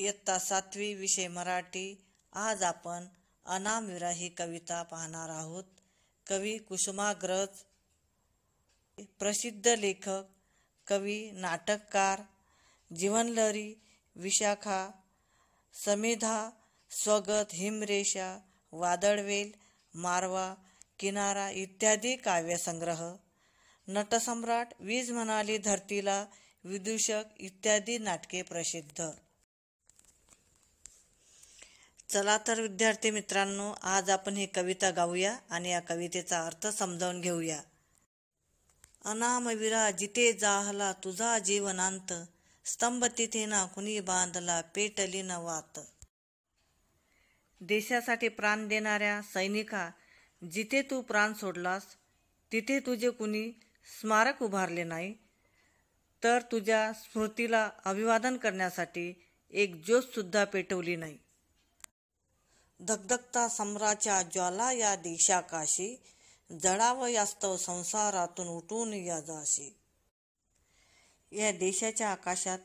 इयत्ता सातवी विषय मराठी आज आपण अनामविरा ही कविता पाहणार आहोत कवी कुसुमाग्रज प्रसिद्ध लेखक कवी नाटककार जीवनलहरी विशाखा समेधा स्वगत हिमरेषा वादळवेल मारवा किनारा इत्यादी काव्यसंग्रह नटसम्राट वीज म्हणाली धरतीला विदूषक इत्यादी नाटके प्रसिद्ध चला तर विद्यार्थी मित्रांनो आज आपण ही कविता गाऊया आणि या कवितेचा अर्थ समजावून घेऊया अनामविरा जिथे जाहला तुझा जीवनांत स्तंभ तिथे ना कुणी बांधला पेटली न वात देशासाठी प्राण देणाऱ्या सैनिका जिथे तू प्राण सोडलास तिथे तुझे कुणी स्मारक उभारले नाही तर तुझ्या स्मृतीला अभिवादन करण्यासाठी एक ज्योत सुद्धा पेटवली नाही धगधगता सम्राच्या ज्वाला या दिशाकाशी जडाव यास्तव संसारातून उठून या जाशी या देशाच्या आकाशात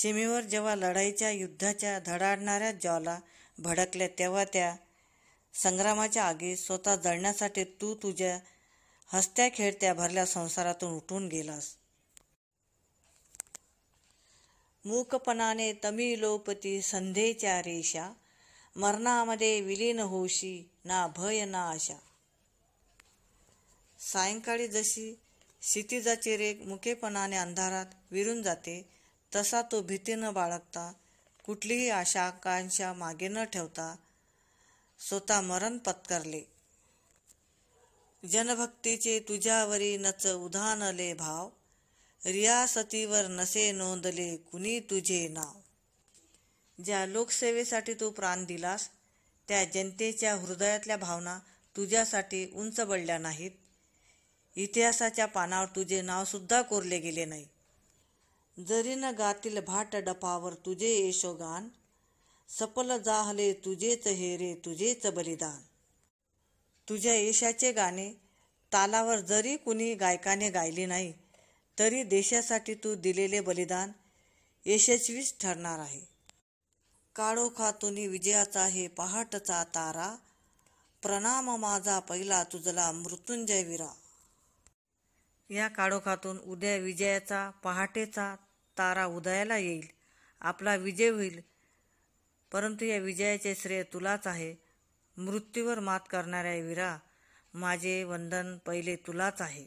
सीमेवर जेव्हा लढाईच्या युद्धाच्या धडाडणाऱ्या ज्वाला भडकल्या तेव्हा त्या संग्रामाच्या आगी स्वतः जळण्यासाठी तू तुझ्या हसत्या खेळत्या भरल्या संसारातून उठून गेलास मूकपणाने तमिलोपती संधेच्या रेषा मरणामध्ये विलीन होशी ना भय ना आशा सायंकाळी जशी क्षितिजाची रेख मुकेपणाने अंधारात विरून जाते तसा तो भीती न बाळगता कुठलीही आशा आकांक्षा मागे न ठेवता स्वतः मरण पत्करले जनभक्तीचे तुझ्यावरी नच उधानले भाव रियासतीवर नसे नोंदले कुणी तुझे नाव ज्या लोकसेवेसाठी तू प्राण दिलास त्या जनतेच्या हृदयातल्या भावना तुझ्यासाठी उंच बळल्या नाहीत इतिहासाच्या पानावर तुझे नावसुद्धा कोरले गेले नाही जरी न गातील भाट डपावर तुझे यशोगान सपल जाहले तुझेच हेरे तुझेच बलिदान तुझ्या यशाचे गाणे तालावर जरी कुणी गायकाने गायले नाही तरी देशासाठी तू दिलेले बलिदान यशस्वीच ठरणार आहे काळोखातून विजयाचा हे पहाटचा तारा प्रणाम माझा पहिला तुझला मृत्युंजय विरा या काळोखातून उद्या विजयाचा पहाटेचा तारा उदयाला येईल आपला विजय होईल परंतु या विजयाचे श्रेय तुलाच आहे मृत्यूवर मात करणाऱ्या विरा माझे वंदन पहिले तुलाच आहे